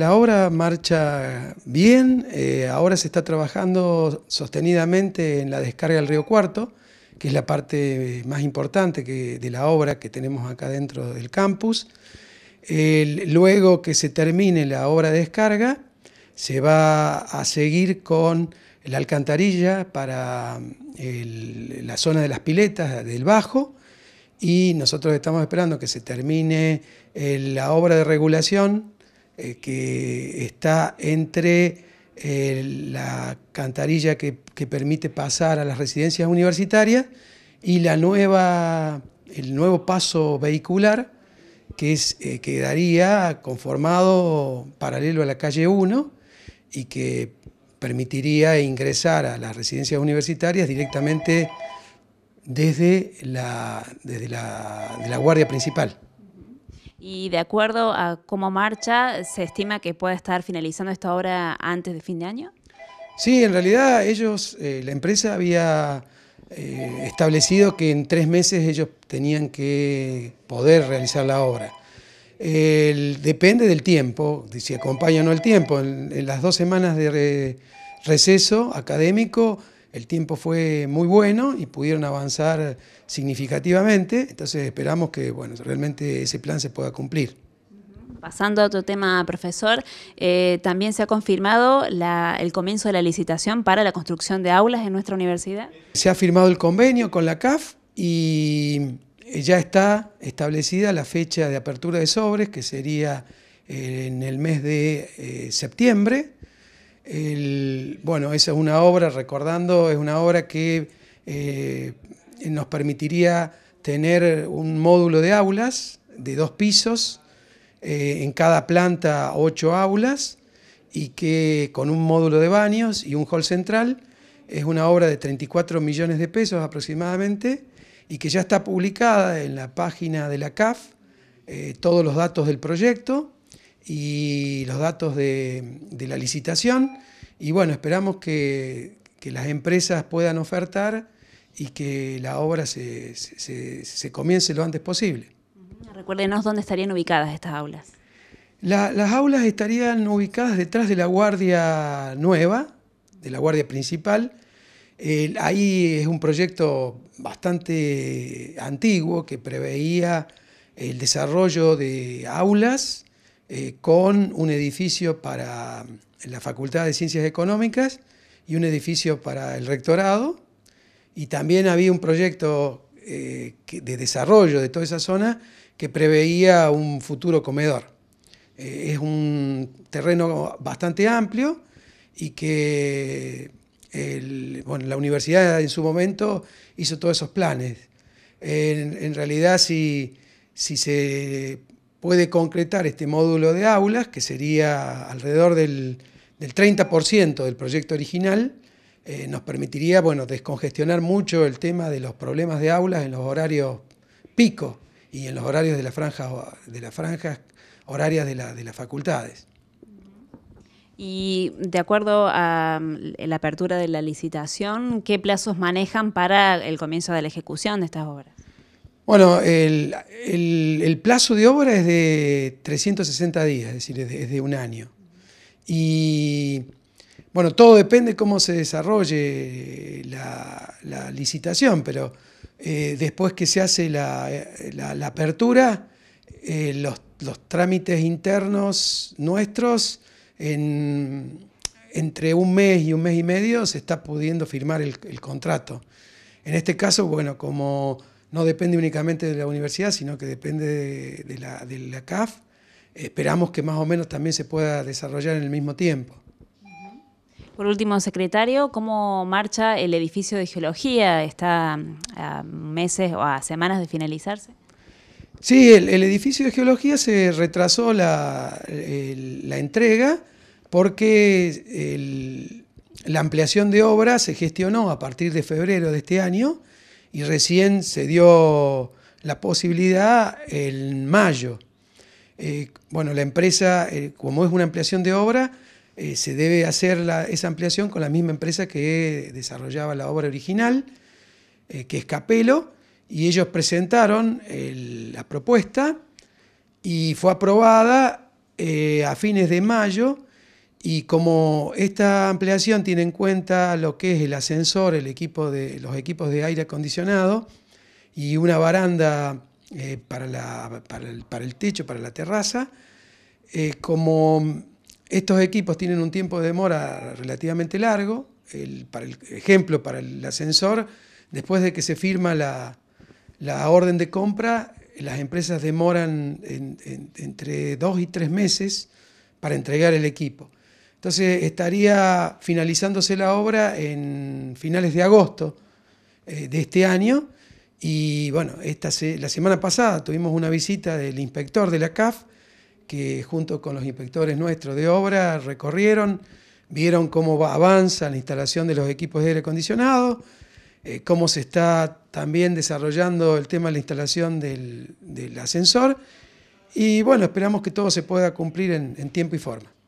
La obra marcha bien, eh, ahora se está trabajando sostenidamente en la descarga del río Cuarto, que es la parte más importante de la obra que tenemos acá dentro del campus. luego que se termine la obra de descarga, se va a seguir con la alcantarilla para la zona de las piletas del Bajo y nosotros estamos esperando que se termine eh, la obra de regulación eh, que está entre eh, la cantarilla que, permite pasar a las residencias universitarias y el nuevo paso vehicular que eh, quedaría conformado paralelo a la calle 1 y que permitiría ingresar a las residencias universitarias directamente desde de la guardia principal y de acuerdo a cómo marcha, ¿se estima que pueda estar finalizando esta obra antes de fin de año? Sí, en realidad ellos, eh, la empresa había eh, establecido que en tres meses ellos tenían que poder realizar la obra. depende del tiempo, si acompaña o no el tiempo. En, las dos semanas de receso académico el tiempo fue muy bueno y pudieron avanzar significativamente, entonces esperamos que realmente ese plan se pueda cumplir. Pasando a otro tema, profesor, eh, también se ha confirmado el comienzo de la licitación para la construcción de aulas en nuestra universidad. Se ha firmado el convenio con la CAF y eh, ya está establecida la fecha de apertura de sobres, que sería eh, en el mes de septiembre, bueno, esa es una obra, recordando, es una obra que eh, nos permitiría tener un módulo de aulas de dos pisos, eh, en cada planta ocho aulas, y que con un módulo de baños y un hall central, es una obra de 34 millones de pesos aproximadamente, y que ya está publicada en la página de la CAF, eh, todos los datos del proyecto, y los datos de, la licitación. Y bueno, esperamos que, las empresas puedan ofertar y que la obra se, comience lo antes posible. Recuérdenos dónde estarían ubicadas estas aulas. las aulas estarían ubicadas detrás de la guardia nueva, de la guardia principal. ahí es un proyecto bastante antiguo que preveía el desarrollo de aulas eh, con un edificio para la Facultad de Ciencias Económicas y un edificio para el rectorado. Y también había un proyecto eh, de desarrollo de toda esa zona que preveía un futuro comedor. Eh, es un terreno bastante amplio y que la universidad en su momento hizo todos esos planes. En, en realidad, si se puede concretar este módulo de aulas, que sería alrededor del, 30% del proyecto original, eh, nos permitiría bueno, descongestionar mucho el tema de los problemas de aulas en los horarios pico y en los horarios de, las franjas horarias de las facultades. Y de acuerdo a mm, la apertura de la licitación, ¿qué plazos manejan para el comienzo de la ejecución de estas obras? Bueno, el, plazo de obra es de 360 días, es decir, es de, un año. Y bueno, todo depende cómo se desarrolle la, licitación, pero eh, después que se hace la, apertura, eh, los, trámites internos nuestros, entre un mes y un mes y medio se está pudiendo firmar el contrato. En este caso, bueno, como no depende únicamente de la universidad, sino que depende de, la, CAF. Esperamos que más o menos también se pueda desarrollar en el mismo tiempo. Por último, secretario, ¿cómo marcha el edificio de geología? ¿Está mm, a meses o a semanas de finalizarse? Sí, el, edificio de geología se retrasó la, entrega porque la ampliación de obra se gestionó a partir de febrero de este año y recién se dio la posibilidad en mayo. Eh, bueno, la empresa, eh, como es una ampliación de obra, eh, se debe hacer esa ampliación con la misma empresa que desarrollaba la obra original, que es Capelo, y ellos presentaron la propuesta y fue aprobada a fines de mayo y como esta ampliación tiene en cuenta lo que es el ascensor, el equipo de, los equipos de aire acondicionado y una baranda eh, para, el, techo, para la terraza, eh, como estos equipos tienen un tiempo de demora relativamente largo, el, para el ejemplo, para el ascensor, después de que se firma la, orden de compra, las empresas demoran entre dos y tres meses para entregar el equipo. Entonces estaría finalizándose la obra en finales de agosto eh, de este año. Y bueno, esta la semana pasada tuvimos una visita del inspector de la CAF, que junto con los inspectores nuestros de obra recorrieron, vieron cómo avanza la instalación de los equipos de aire acondicionado, eh, cómo se está también desarrollando el tema de la instalación del, ascensor. Y bueno, esperamos que todo se pueda cumplir en tiempo y forma.